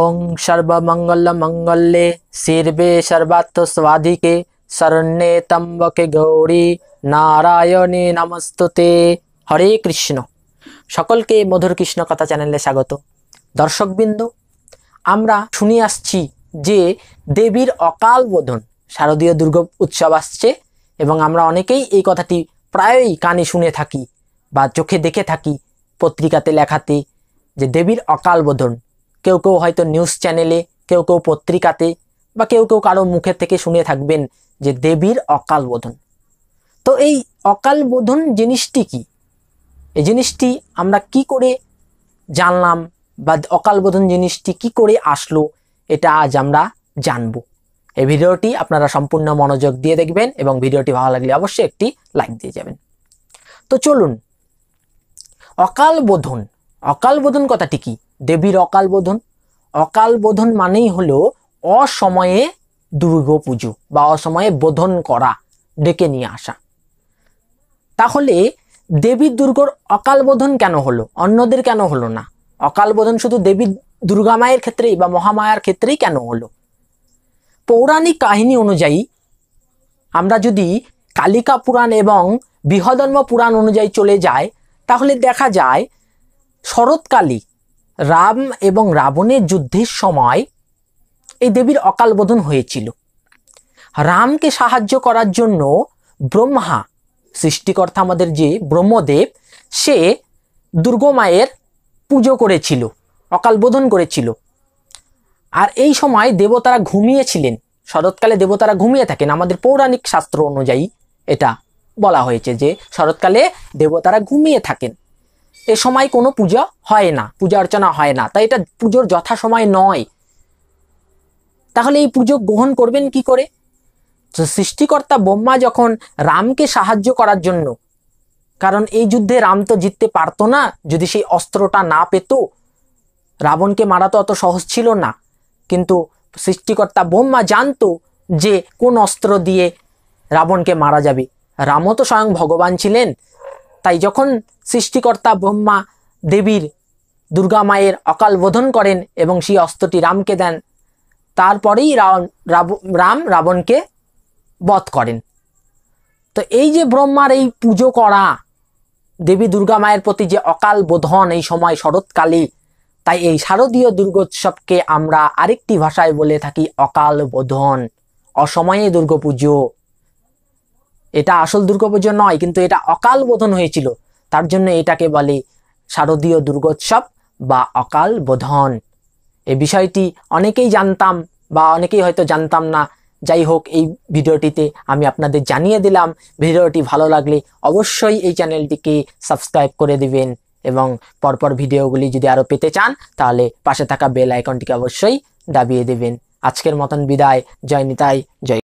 ওং সর্বমঙ্গল মঙ্গলে শির্বে সর্বাত্ম স্বাধিকে শরণ্যে তম্বকে গৌরী নারায়ণে নমস্ততে হরে কৃষ্ণ সকলকে মধুর কৃষ্ণ কথা চ্যানেলে স্বাগত দর্শকবৃন্দ আমরা শুনে আসছি যে দেবীর অকাল বোধন শারদীয় দুর্গ উৎসব আসছে এবং আমরা অনেকেই এই কথাটি প্রায়ই কানে শুনে থাকি বা চোখে দেখে থাকি পত্রিকাতে লেখাতে যে দেবীর অকাল বোধন কেউ কেউ হয়তো নিউজ চ্যানেলে কেউ কেউ পত্রিকাতে বা কেউ কেউ কারো মুখের থেকে শুনে থাকবেন যে দেবীর অকাল বোধন তো এই অকাল বোধন জিনিসটি কি এই জিনিসটি আমরা কি করে জানলাম বা অকাল বোধন জিনিসটি কি করে আসলো এটা আজ আমরা জানব এই ভিডিওটি আপনারা সম্পূর্ণ মনোযোগ দিয়ে দেখবেন এবং ভিডিওটি ভালো লাগলে অবশ্যই একটি লাইক দিয়ে যাবেন তো চলুন অকাল বোধন অকাল বোধন কথাটি কী দেবীর অকাল বোধন অকাল বোধন মানেই হল অসময়ে দুর্গা পুজো বা অসময়ে বোধন করা ডেকে নিয়ে আসা তাহলে দেবী দুর্গর অকাল বোধন কেন হলো অন্যদের কেন হলো না অকাল বোধন শুধু দেবী দুর্গা মায়ের ক্ষেত্রেই বা মহামায়ার ক্ষেত্রেই কেন হলো পৌরাণিক কাহিনী অনুযায়ী আমরা যদি কালিকা পুরাণ এবং বৃহদন্ম পুরাণ অনুযায়ী চলে যায় তাহলে দেখা যায় শরৎকালী রাম এবং রাবণের যুদ্ধের সময় এই দেবীর অকালবোধন হয়েছিল রামকে সাহায্য করার জন্য ব্রহ্মা সৃষ্টিকর্তা আমাদের যে ব্রহ্মদেব সে দুর্গমায়ের পুজো করেছিল অকালবোধন করেছিল আর এই সময় দেবতারা ঘুমিয়েছিলেন শরৎকালে দেবতারা ঘুমিয়ে থাকেন আমাদের পৌরাণিক শাস্ত্র অনুযায়ী এটা বলা হয়েছে যে শরৎকালে দেবতারা ঘুমিয়ে থাকেন এ সময় কোনো পূজা হয় না পূজা অর্চনা হয় না তাই এটা পুজোর যথা সময় নয় তাহলে এই পুজো গ্রহণ করবেন কি করে সৃষ্টিকর্তা ব্রহ্মা যখন রামকে সাহায্য করার জন্য কারণ এই যুদ্ধে রাম তো জিততে পারতো না যদি সেই অস্ত্রটা না পেত রাবণকে মারা তো অত সহজ ছিল না কিন্তু সৃষ্টিকর্তা ব্রহ্মা জানতো যে কোন অস্ত্র দিয়ে রাবণকে মারা যাবে রামও তো স্বয়ং ভগবান ছিলেন তাই যখন সৃষ্টিকর্তা ব্রহ্মা দেবীর দুর্গা মায়ের অকাল বোধন করেন এবং সেই অস্ত্রটি রামকে দেন তারপরেই রাম রাম রাবণকে বধ করেন তো এই যে ব্রহ্মার এই পুজো করা দেবী দুর্গা মায়ের প্রতি যে অকাল বোধন এই সময় শরৎকালে তাই এই শারদীয় দুর্গোৎসবকে আমরা আরেকটি ভাষায় বলে থাকি অকাল বোধন অসময়ে দুর্গাপুজো এটা আসল দুর্গাপুজো নয় কিন্তু এটা অকাল বোধন হয়েছিল তার জন্য এটাকে বলে শারদীয় দুর্গোৎসব বা অকাল বোধন এ বিষয়টি অনেকেই জানতাম বা অনেকেই হয়তো জানতাম না যাই হোক এই ভিডিওটিতে আমি আপনাদের জানিয়ে দিলাম ভিডিওটি ভালো লাগলে অবশ্যই এই চ্যানেলটিকে সাবস্ক্রাইব করে দিবেন এবং পরপর ভিডিওগুলি যদি আরও পেতে চান তাহলে পাশে থাকা বেল আইকনটিকে অবশ্যই দাবিয়ে দেবেন আজকের মতন বিদায় জয় নিতাই জয়